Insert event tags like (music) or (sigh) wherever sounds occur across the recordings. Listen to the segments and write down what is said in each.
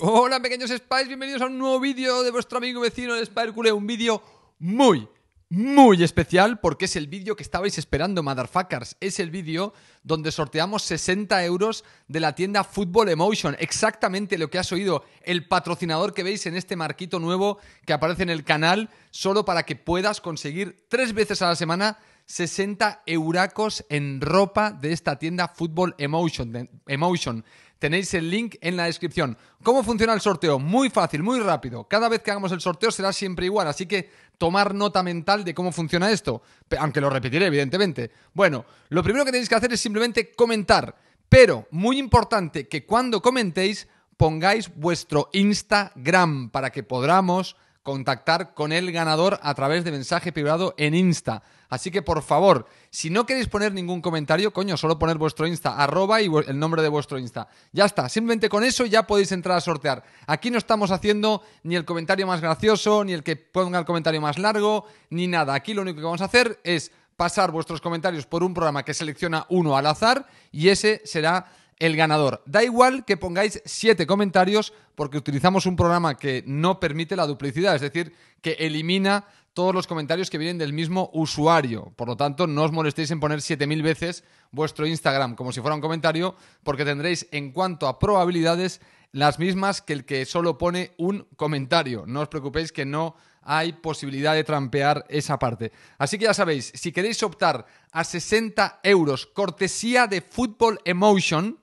Hola pequeños Spies, bienvenidos a un nuevo vídeo de vuestro amigo vecino el un vídeo muy, muy especial porque es el vídeo que estabais esperando, motherfuckers, es el vídeo donde sorteamos 60 euros de la tienda Football Emotion, exactamente lo que has oído, el patrocinador que veis en este marquito nuevo que aparece en el canal, solo para que puedas conseguir tres veces a la semana 60 euracos en ropa de esta tienda Football Emotion. Emotion. Tenéis el link en la descripción. ¿Cómo funciona el sorteo? Muy fácil, muy rápido. Cada vez que hagamos el sorteo será siempre igual, así que tomar nota mental de cómo funciona esto, aunque lo repetiré evidentemente. Bueno, lo primero que tenéis que hacer es simplemente comentar, pero muy importante que cuando comentéis pongáis vuestro Instagram para que podamos contactar con el ganador a través de mensaje privado en Insta. Así que por favor, si no queréis poner ningún comentario, coño, solo poner vuestro Insta, arroba y el nombre de vuestro Insta. Ya está, simplemente con eso ya podéis entrar a sortear. Aquí no estamos haciendo ni el comentario más gracioso, ni el que ponga el comentario más largo, ni nada. Aquí lo único que vamos a hacer es pasar vuestros comentarios por un programa que selecciona uno al azar y ese será el ganador. Da igual que pongáis siete comentarios porque utilizamos un programa que no permite la duplicidad, es decir, que elimina todos los comentarios que vienen del mismo usuario. Por lo tanto, no os molestéis en poner 7.000 veces vuestro Instagram como si fuera un comentario porque tendréis en cuanto a probabilidades las mismas que el que solo pone un comentario. No os preocupéis que no hay posibilidad de trampear esa parte. Así que ya sabéis, si queréis optar a 60 euros cortesía de Football Emotion,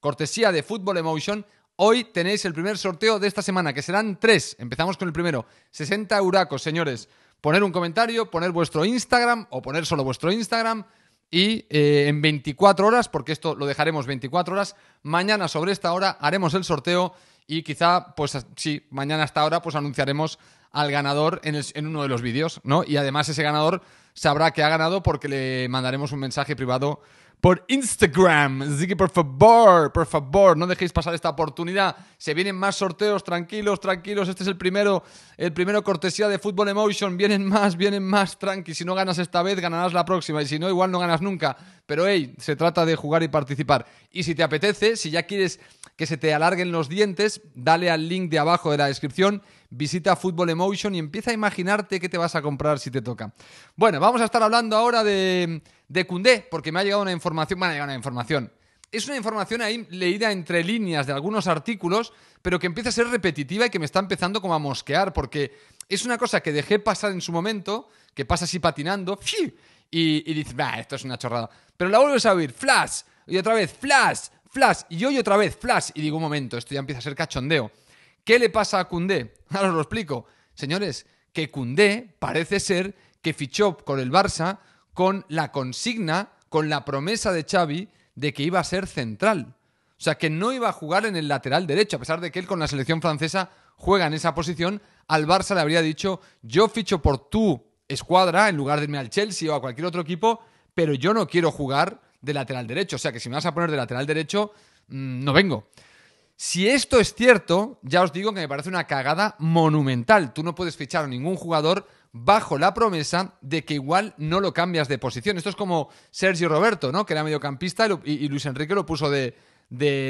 cortesía de Fútbol Emotion, hoy tenéis el primer sorteo de esta semana, que serán tres. Empezamos con el primero. 60 euracos, señores. Poner un comentario, poner vuestro Instagram o poner solo vuestro Instagram. Y eh, en 24 horas, porque esto lo dejaremos 24 horas, mañana sobre esta hora haremos el sorteo y quizá, pues sí, mañana hasta ahora, pues anunciaremos al ganador en, en, uno de los vídeos, ¿no? Y además ese ganador sabrá que ha ganado porque le mandaremos un mensaje privado por Instagram. ziki, por favor, por favor, no dejéis pasar esta oportunidad. Se vienen más sorteos, tranquilos, tranquilos. Este es el primero, el primero cortesía de Fútbol Emotion. Vienen más, vienen más, tranqui. Si no ganas esta vez, ganarás la próxima. Y si no, igual no ganas nunca. Pero hey, se trata de jugar y participar. Y si te apetece, si ya quieres que se te alarguen los dientes, dale al link de abajo de la descripción visita Football Emotion y empieza a imaginarte qué te vas a comprar si te toca. Bueno, vamos a estar hablando ahora de, de porque me ha llegado una información, me ha llegado una información. Es una información ahí leída entre líneas de algunos artículos, pero que empieza a ser repetitiva y que me está empezando como a mosquear, porque es una cosa que dejé pasar en su momento, que pasa así patinando, y, y dices, esto es una chorrada. Pero la vuelves a oír, flash, y otra vez, flash, flash, y hoy otra vez, flash. Y digo, un momento, esto ya empieza a ser cachondeo. ¿Qué le pasa a Cundé? (laughs) Ahora os lo explico. Señores, que Cundé parece ser que fichó con el Barça con la consigna, con la promesa de Xavi de que iba a ser central. O sea, que no iba a jugar en el lateral derecho, a pesar de que él con la selección francesa juega en esa posición. Al Barça le habría dicho, yo ficho por tu escuadra en lugar de irme al Chelsea o a cualquier otro equipo, pero yo no quiero jugar de lateral derecho. O sea, que si me vas a poner de lateral derecho, mm, no vengo. Si esto es cierto, ya os digo que me parece una cagada monumental. Tú no puedes fichar a ningún jugador bajo la promesa de que igual no lo cambias de posición. Esto es como Sergio Roberto, ¿no? Que era mediocampista y, Luis Enrique lo puso de,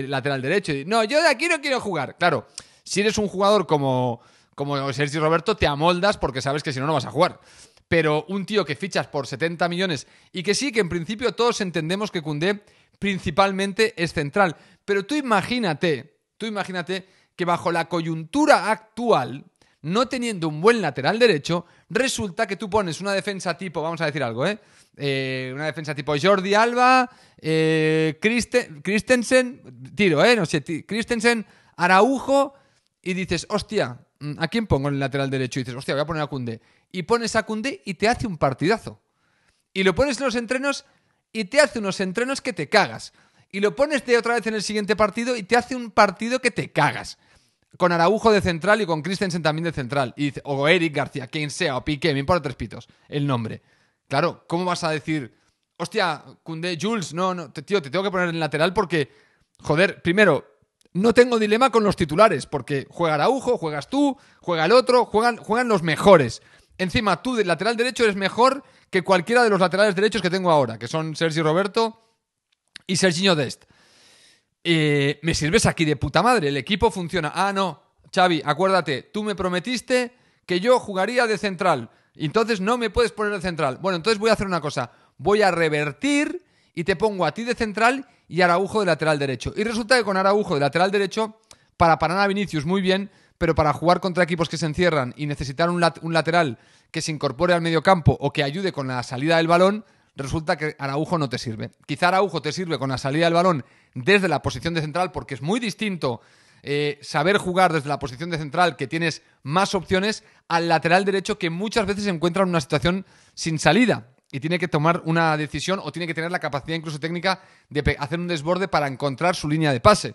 lateral derecho. Y, no, yo de aquí no quiero jugar. Claro, si eres un jugador como, como Sergio Roberto, te amoldas porque sabes que si no, no vas a jugar. Pero un tío que fichas por 70 millones y que sí, que en principio todos entendemos que Cundé principalmente es central. Pero tú imagínate Tú imagínate que bajo la coyuntura actual, no teniendo un buen lateral derecho, resulta que tú pones una defensa tipo, vamos a decir algo, ¿eh? eh una defensa tipo Jordi Alba, eh, Christensen, tiro, ¿eh? No sé, Christensen, Araujo, y dices, hostia, ¿a quién pongo el lateral derecho? Y dices, hostia, voy a poner a Cunde. Y pones a Cunde y te hace un partidazo. Y lo pones en los entrenos y te hace unos entrenos que te cagas y lo pones de otra vez en el siguiente partido y te hace un partido que te cagas. Con Araujo de central y con Christensen también de central. Y, o Eric García, quien sea, o Piqué, me importa tres pitos el nombre. Claro, ¿cómo vas a decir, hostia, Kunde, Jules, no, no, tío, te tengo que poner en lateral porque, joder, primero, no tengo dilema con los titulares, porque juega Araujo, juegas tú, juega el otro, juegan, juegan los mejores. Encima, tú del lateral derecho eres mejor que cualquiera de los laterales derechos que tengo ahora, que son Sergi Roberto y Serginho Dest. Eh, me sirves aquí de puta madre, el equipo funciona. Ah, no, Xavi, acuérdate, tú me prometiste que yo jugaría de central. Entonces no me puedes poner de central. Bueno, entonces voy a hacer una cosa. Voy a revertir y te pongo a ti de central y Araujo de lateral derecho. Y resulta que con Araujo de lateral derecho, para parar a Vinicius muy bien, pero para jugar contra equipos que se encierran y necesitar un, un lateral que se incorpore al medio campo o que ayude con la salida del balón, resulta que Araujo no te sirve. Quizá Araujo te sirve con la salida del balón desde la posición de central, porque es muy distinto eh, saber jugar desde la posición de central, que tienes más opciones, al lateral derecho, que muchas veces se encuentra en una situación sin salida y tiene que tomar una decisión o tiene que tener la capacidad incluso técnica de hacer un desborde para encontrar su línea de pase.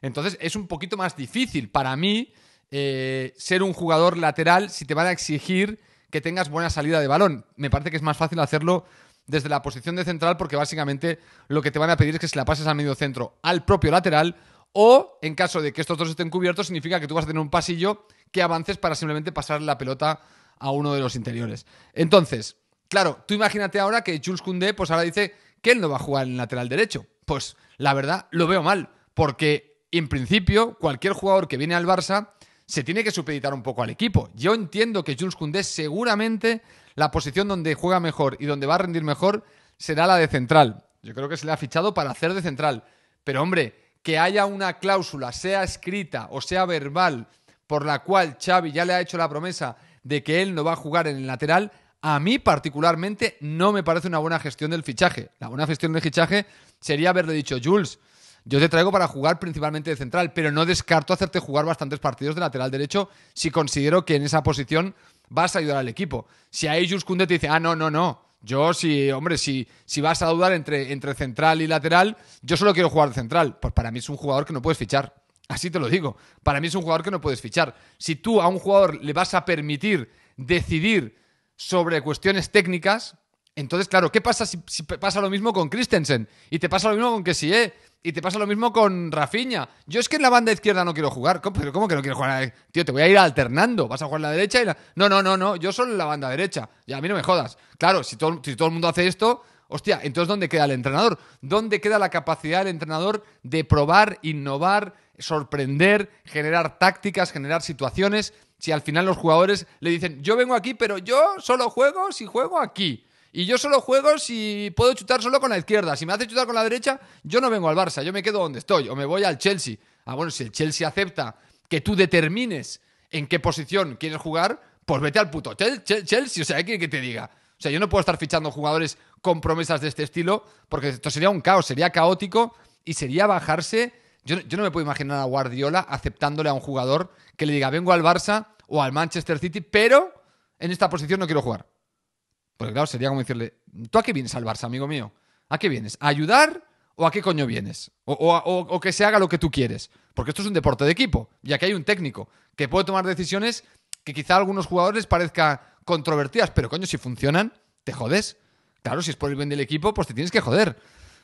Entonces es un poquito más difícil para mí eh, ser un jugador lateral si te van a exigir que tengas buena salida de balón. Me parece que es más fácil hacerlo desde la posición de central, porque básicamente lo que te van a pedir es que se la pases al medio centro, al propio lateral, o en caso de que estos dos estén cubiertos, significa que tú vas a tener un pasillo que avances para simplemente pasar la pelota a uno de los interiores. Entonces, claro, tú imagínate ahora que Jules pues ahora dice que él no va a jugar en lateral derecho. Pues la verdad, lo veo mal, porque en principio, cualquier jugador que viene al Barça se tiene que supeditar un poco al equipo. Yo entiendo que Jules Koundé seguramente la posición donde juega mejor y donde va a rendir mejor será la de central. Yo creo que se le ha fichado para hacer de central. Pero hombre, que haya una cláusula, sea escrita o sea verbal, por la cual Xavi ya le ha hecho la promesa de que él no va a jugar en el lateral, a mí particularmente no me parece una buena gestión del fichaje. La buena gestión del fichaje sería haberle dicho, Jules, yo te traigo para jugar principalmente de central, pero no descarto hacerte jugar bastantes partidos de lateral derecho si considero que en esa posición vas a ayudar al equipo. Si a ellos Kunde te dice, ah, no, no, no, yo sí, hombre, si, si vas a dudar entre, entre central y lateral, yo solo quiero jugar de central. Pues para mí es un jugador que no puedes fichar. Así te lo digo. Para mí es un jugador que no puedes fichar. Si tú a un jugador le vas a permitir decidir sobre cuestiones técnicas, entonces, claro, ¿qué pasa si, pasa lo mismo con Christensen? Y te pasa lo mismo con Kessie. ¿eh? Y te pasa lo mismo con Rafiña. Yo es que en la banda izquierda no quiero jugar. ¿Cómo, que no quiero jugar? Tío, te voy a ir alternando. Vas a jugar la derecha y la... No, no, no, no. Yo solo en la banda derecha. Y a mí no me jodas. Claro, si si todo el mundo hace esto, hostia, entonces ¿dónde queda el entrenador? ¿Dónde queda la capacidad del entrenador de probar, innovar, sorprender, generar tácticas, generar situaciones? Si al final los jugadores le dicen, yo vengo aquí, pero yo solo juego si juego aquí. Y yo solo juego si puedo chutar solo con la izquierda. Si me hace chutar con la derecha, yo no vengo al Barça, yo me quedo donde estoy o me voy al Chelsea. Ah, bueno, si el Chelsea acepta que tú determines en qué posición quieres jugar, pues vete al puto Chelsea. O sea, ¿qué que te diga? O sea, yo no puedo estar fichando jugadores con promesas de este estilo, porque esto sería un caos, sería caótico y sería bajarse. Yo, yo no me puedo imaginar a Guardiola aceptándole a un jugador que le diga, vengo al Barça o al Manchester City, pero en esta posición no quiero jugar. Porque claro, sería como decirle, ¿tú a qué vienes al Barça, amigo mío? ¿A qué vienes? ¿A ayudar o a qué coño vienes? O, que se haga lo que tú quieres. Porque esto es un deporte de equipo. Y aquí hay un técnico que puede tomar decisiones que quizá a algunos jugadores parezca controvertidas, pero coño, si funcionan, te jodes. Claro, si es por el bien del equipo, pues te tienes que joder.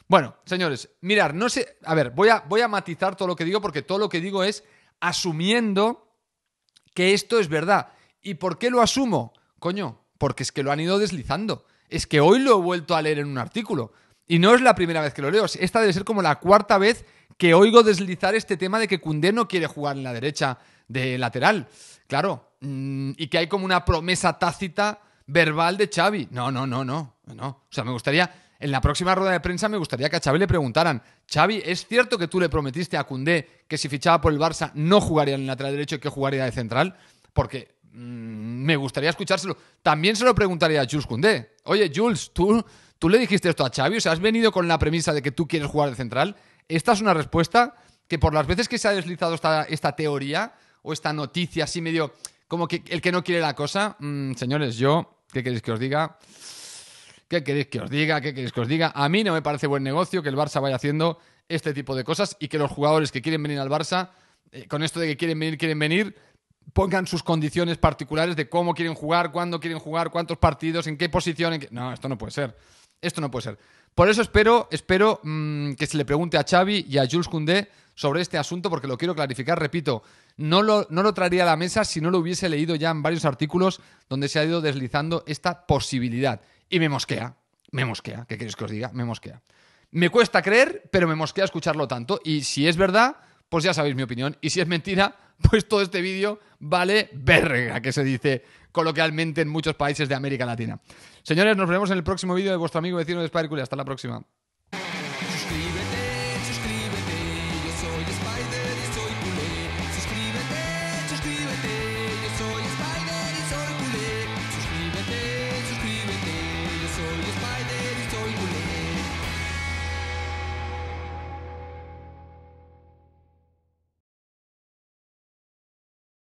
Bueno, señores, mirar, no sé, a ver, voy a, voy a matizar todo lo que digo porque todo lo que digo es asumiendo que esto es verdad. ¿Y por qué lo asumo? Coño, porque es que lo han ido deslizando. Es que hoy lo he vuelto a leer en un artículo. Y no es la primera vez que lo leo. Esta debe ser como la cuarta vez que oigo deslizar este tema de que Cundé no quiere jugar en la derecha de lateral. Claro. Mm, y que hay como una promesa tácita verbal de Xavi. No, no, no, no. no. O sea, me gustaría. En la próxima rueda de prensa me gustaría que a Xavi le preguntaran, Xavi, ¿es cierto que tú le prometiste a Cundé que si fichaba por el Barça no jugaría en el lateral derecho y que jugaría de central? Porque Mm, me gustaría escuchárselo. También se lo preguntaría a Jules Koundé. Oye, Jules, ¿tú, tú le dijiste esto a Xavi, o sea, has venido con la premisa de que tú quieres jugar de central. Esta es una respuesta que por las veces que se ha deslizado esta, esta teoría o esta noticia así medio como que el que no quiere la cosa, mm, señores, yo, ¿qué queréis que os diga? ¿Qué queréis que os diga? ¿Qué queréis que os diga? A mí no me parece buen negocio que el Barça vaya haciendo este tipo de cosas y que los jugadores que quieren venir al Barça, eh, con esto de que quieren venir, quieren venir, pongan sus condiciones particulares de cómo quieren jugar, cuándo quieren jugar, cuántos partidos, en qué posición. No, esto no puede ser. Esto no puede ser. Por eso espero, espero mm, que se le pregunte a Xavi y a Jules Koundé sobre este asunto, porque lo quiero clarificar. Repito, no lo, no lo traería a la mesa si no lo hubiese leído ya en varios artículos donde se ha ido deslizando esta posibilidad. Y me mosquea, me mosquea. ¿Qué queréis que os diga? Me mosquea. Me cuesta creer, pero me mosquea escucharlo tanto. Y si es verdad, pues ya sabéis mi opinión. Y si es mentira, (laughs) pues todo este vídeo vale verga, que se dice coloquialmente en muchos países de América Latina. Señores, nos vemos en el próximo vídeo de vuestro amigo vecino de Spider Hasta la próxima.